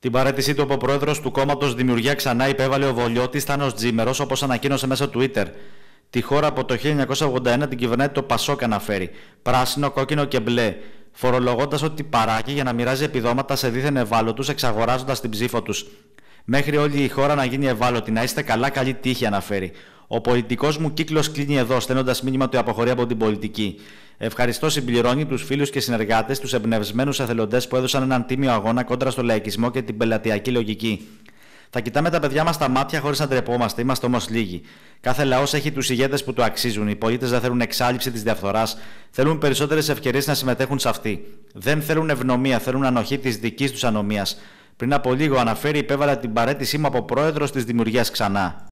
Την παρέτησή του από πρόεδρος του κόμματος Δημιουργία Ξανά υπέβαλε ο Βολιώτης Θάνος Τζίμερος, όπως ανακοίνωσε μέσω Twitter. Τη χώρα από το 1981 την κυβερνάει το Πασόκ αναφέρει. Πράσινο, κόκκινο και μπλε. Φορολογώντας ότι παράγει για να μοιράζει επιδόματα σε δίθεν ευάλωτους, εξαγοράζοντας την ψήφο τους. Μέχρι όλη η χώρα να γίνει ευάλωτη, να είστε καλά, καλή τύχη, αναφέρει. Ο πολιτικός μου κύκλος κλείνει εδώ, στέλνοντας μήνυμα ότι αποχωρεί από την πολιτική. Ευχαριστώ συμπληρώνει τους φίλους και συνεργάτες, τους εμπνευσμένους εθελοντές που έδωσαν έναν τίμιο αγώνα κόντρα στο λαϊκισμό και την πελατειακή λογική. Θα κοιτάμε τα παιδιά μας στα μάτια χωρίς να ντρεπόμαστε, είμαστε όμως λίγοι. Κάθε λαός έχει τους ηγέτες που του αξίζουν. Οι πολίτες δεν θέλουν εξάλληψη της διαφθοράς, θέλουν περισσότερες ευκαιρίες να συμμετέχουν σε αυτή. Δεν θέλουν ευνομία, θέλουν ανοχή της δικής τους ανομίας. Πριν από λίγο αναφέρει, υπέβαλα την παρέτησή μου από πρόεδρος της Δημιουργίας ξανά.